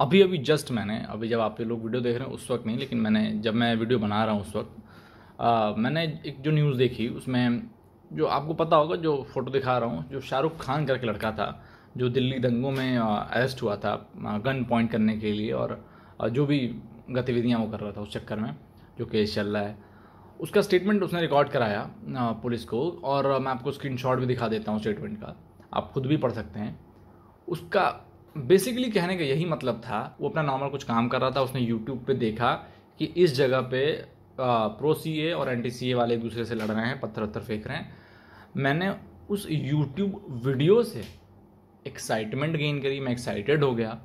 अभी अभी जस्ट मैंने अभी जब आप लोग वीडियो देख रहे हैं उस वक्त नहीं लेकिन मैंने जब मैं वीडियो बना रहा हूँ उस वक्त आ, मैंने एक जो न्यूज़ देखी उसमें जो आपको पता होगा जो फ़ोटो दिखा रहा हूँ जो शाहरुख खान करके लड़का था जो दिल्ली दंगों में अरेस्ट हुआ था गन पॉइंट करने के लिए और जो भी गतिविधियाँ वो कर रहा था उस चक्कर में जो केस चल रहा है उसका स्टेटमेंट उसने रिकॉर्ड कराया पुलिस को और मैं आपको स्क्रीनशॉट भी दिखा देता हूँ स्टेटमेंट का आप खुद भी पढ़ सकते हैं उसका बेसिकली कहने का यही मतलब था वो अपना नॉर्मल कुछ काम कर रहा था उसने यूट्यूब पे देखा कि इस जगह पे प्रो सी ए और एंटी सी ए वाले एक दूसरे से लड़ रहे हैं पत्थर वत्थर फेंक रहे हैं मैंने उस यूट्यूब वीडियो से एक्साइटमेंट गेन करी मैं एक्साइटेड हो गया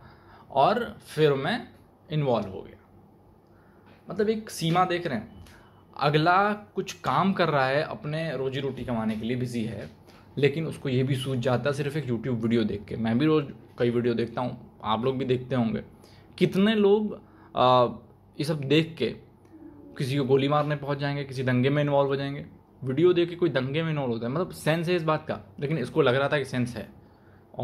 और फिर मैं इन्वॉल्व हो गया मतलब एक सीमा देख रहे हैं अगला कुछ काम कर रहा है अपने रोजी रोटी कमाने के लिए बिज़ी है लेकिन उसको ये भी सूझ जाता है सिर्फ एक यूट्यूब वीडियो देख के मैं भी रोज़ कई वीडियो देखता हूँ आप लोग भी देखते होंगे कितने लोग ये सब देख के किसी को गोली मारने पहुँच जाएंगे किसी दंगे में इन्वॉल्व हो जाएंगे वीडियो देख के कोई दंगे में इन्वॉल्व होता है मतलब सेंस है इस बात का लेकिन इसको लग रहा था कि सेंस है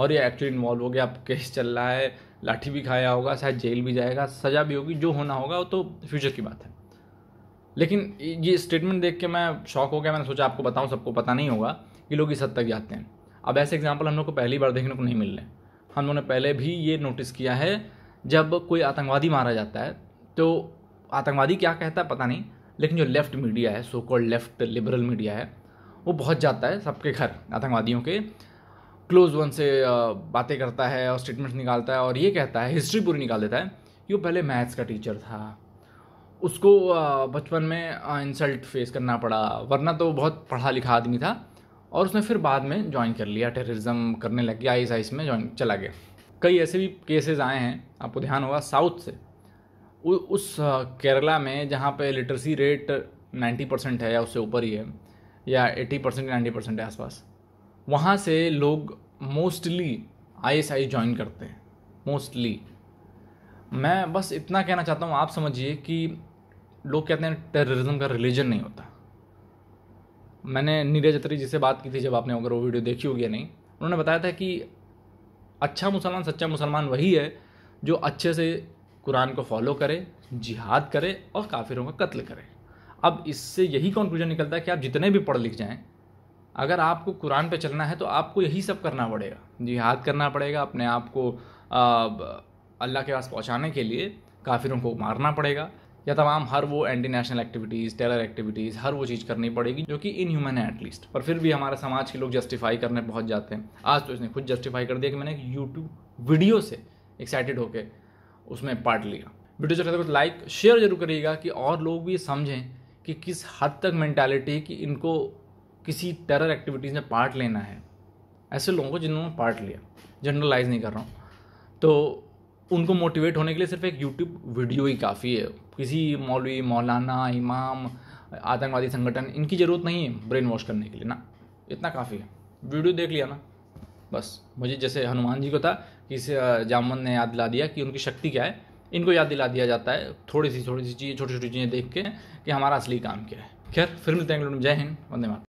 और ये एक्चुअली इन्वॉल्व हो गया अब केस चल रहा है लाठी भी खाया होगा शायद जेल भी जाएगा सज़ा भी होगी जो होना होगा वो तो फ्यूचर की बात है लेकिन ये स्टेटमेंट देख के मैं शौक हो गया मैंने सोचा आपको बताऊँ सबको पता नहीं होगा कि लोग इस हद तक जाते हैं अब ऐसे एग्जाम्पल हम लोग को पहली बार देखने को नहीं मिल रहे हम लोगों ने पहले भी ये नोटिस किया है जब कोई आतंकवादी मारा जाता है तो आतंकवादी क्या कहता है पता नहीं लेकिन जो लेफ़्ट मीडिया है so called left liberal media है वो बहुत जाता है सबके घर आतंकवादियों के क्लोज वन से बातें करता है और स्टेटमेंट्स निकालता है और ये कहता है हिस्ट्री पूरी निकाल देता है कि वो पहले मैथ्स का टीचर था उसको बचपन में इंसल्ट फेस करना पड़ा वरना तो बहुत पढ़ा लिखा आदमी था और उसने फिर बाद में ज्वाइन कर लिया टेररिज्म करने लग गया आइस आइस में ज्वाइन चला गया कई ऐसे भी केसेस आए हैं आपको ध्यान होगा साउथ से उ, उस केरला में जहाँ पे लिटरेसी रेट 90 परसेंट है या उससे ऊपर ही है या 80 परसेंट नाइन्टी परसेंट है आसपास वहाँ से लोग mostly I S I join करते हैं मोस्टली मैं बस इतना कहना चाहता हूँ आप समझिए कि लोग कहते हैं टेररिज्म का रिलीजन नहीं होता मैंने नीरज अत्री जी से बात की थी जब आपने अगर वो वीडियो देखी होगी या नहीं उन्होंने बताया था कि अच्छा मुसलमान सच्चा मुसलमान वही है जो अच्छे से कुरान को फॉलो करे जिहाद करे और काफिरों का कत्ल करे अब इससे यही कंक्लूजन निकलता है कि आप जितने भी पढ़ लिख जाएँ अगर आपको कुरान पे चलना है तो आपको यही सब करना पड़ेगा जिहाद करना पड़ेगा अपने आप को अल्लाह के पास पहुँचाने के लिए काफिरों को मारना पड़ेगा या तमाम हर वो anti national activities terror activities हर वो चीज़ करनी पड़ेगी जो कि इनह्यूमन है एटलीस्ट पर फिर भी हमारे समाज के लोग जस्टिफाई करने पहुंच जाते हैं आज तो इसने खुद जस्टिफाई कर दिया कि मैंने एक यूट्यूब वीडियो से एक्साइटेड होकर उसमें पार्ट लिया वीडियो चलते कुछ लाइक शेयर जरूर करिएगा कि और लोग भी समझें कि किस हद तक मैंटेलिटी कि इनको किसी टेरर एक्टिविटीज़ में पार्ट लेना है ऐसे लोगों को जिन्होंने पार्ट लिया जनरलाइज नहीं कर रहा हूँ तो उनको मोटिवेट होने के लिए सिर्फ एक यूट्यूब वीडियो ही काफ़ी है किसी मौलवी मौलाना इमाम आतंकवादी संगठन इनकी ज़रूरत नहीं है ब्रेन वॉश करने के लिए ना इतना काफ़ी है वीडियो देख लिया ना बस मुझे जैसे हनुमान जी को था कि जामन ने याद दिला दिया कि उनकी शक्ति क्या है इनको याद दिला दिया जाता है थोड़ी सी थोड़ी सी चीज़ें छोटी छोटी चीज़ें देख के कि हमारा असली काम क्या है खैर फिर मिलते हैं जय हिंद वंदे मात